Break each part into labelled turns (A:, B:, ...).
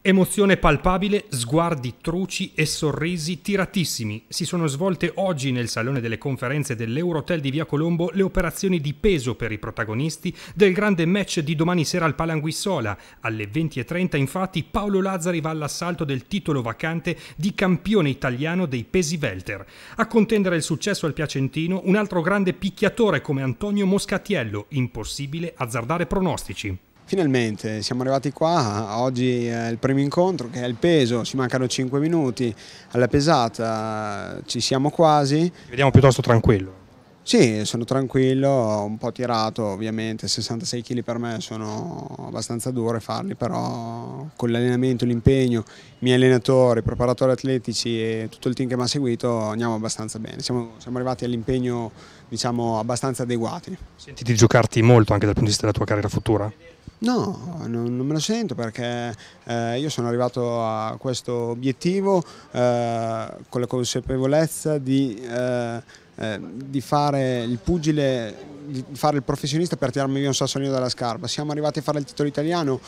A: Emozione palpabile, sguardi truci e sorrisi tiratissimi. Si sono svolte oggi nel salone delle conferenze dell'Eurotel di Via Colombo le operazioni di peso per i protagonisti del grande match di domani sera al Palanguissola. Alle 20.30 infatti Paolo Lazzari va all'assalto del titolo vacante di campione italiano dei pesi welter. A contendere il successo al Piacentino un altro grande picchiatore come Antonio Moscatiello, impossibile azzardare pronostici.
B: Finalmente siamo arrivati qua, oggi è il primo incontro che è il peso, ci mancano 5 minuti alla pesata, eh, ci siamo quasi. Ci
A: vediamo piuttosto tranquillo.
B: Sì, sono tranquillo, un po' tirato ovviamente, 66 kg per me sono abbastanza dure farli, però con l'allenamento, l'impegno, i miei allenatori, i preparatori atletici e tutto il team che mi ha seguito andiamo abbastanza bene, siamo, siamo arrivati all'impegno diciamo abbastanza adeguati.
A: Senti di giocarti molto anche dal punto di vista della tua carriera futura?
B: No, non, non me lo sento perché eh, io sono arrivato a questo obiettivo eh, con la consapevolezza di, eh, eh di fare il pugile, di fare il professionista per tirarmi via un sassolino dalla scarpa. Siamo arrivati a fare il titolo italiano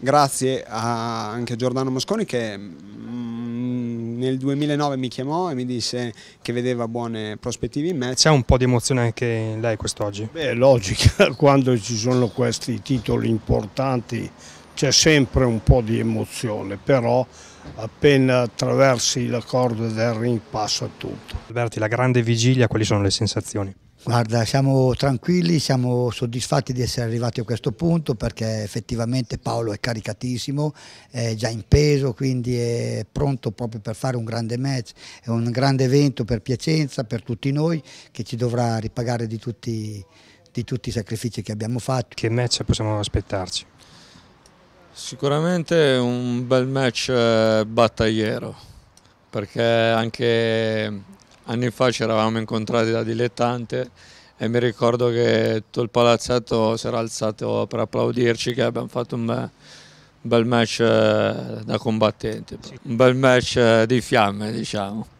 B: grazie a, anche a Giordano Mosconi che nel 2009 mi chiamò e mi disse che vedeva buone prospettive in me. C'è un po' di emozione anche in lei quest'oggi? Beh, logica, quando ci sono questi titoli importanti c'è sempre un po' di emozione, però appena attraversi la corda del ring passa tutto.
A: Alberti, la grande vigilia, quali sono le sensazioni?
C: Guarda, siamo tranquilli, siamo soddisfatti di essere arrivati a questo punto perché effettivamente Paolo è caricatissimo, è già in peso, quindi è pronto proprio per fare un grande match, è un grande evento per Piacenza, per tutti noi, che ci dovrà ripagare di tutti, di tutti i sacrifici che abbiamo fatto. Che match possiamo aspettarci?
D: Sicuramente un bel match eh, battagliero, perché anche anni fa ci eravamo incontrati da dilettante e mi ricordo che tutto il palazzetto si era alzato per applaudirci che abbiamo fatto un bel, un bel match eh,
C: da combattenti, un bel match eh, di fiamme diciamo.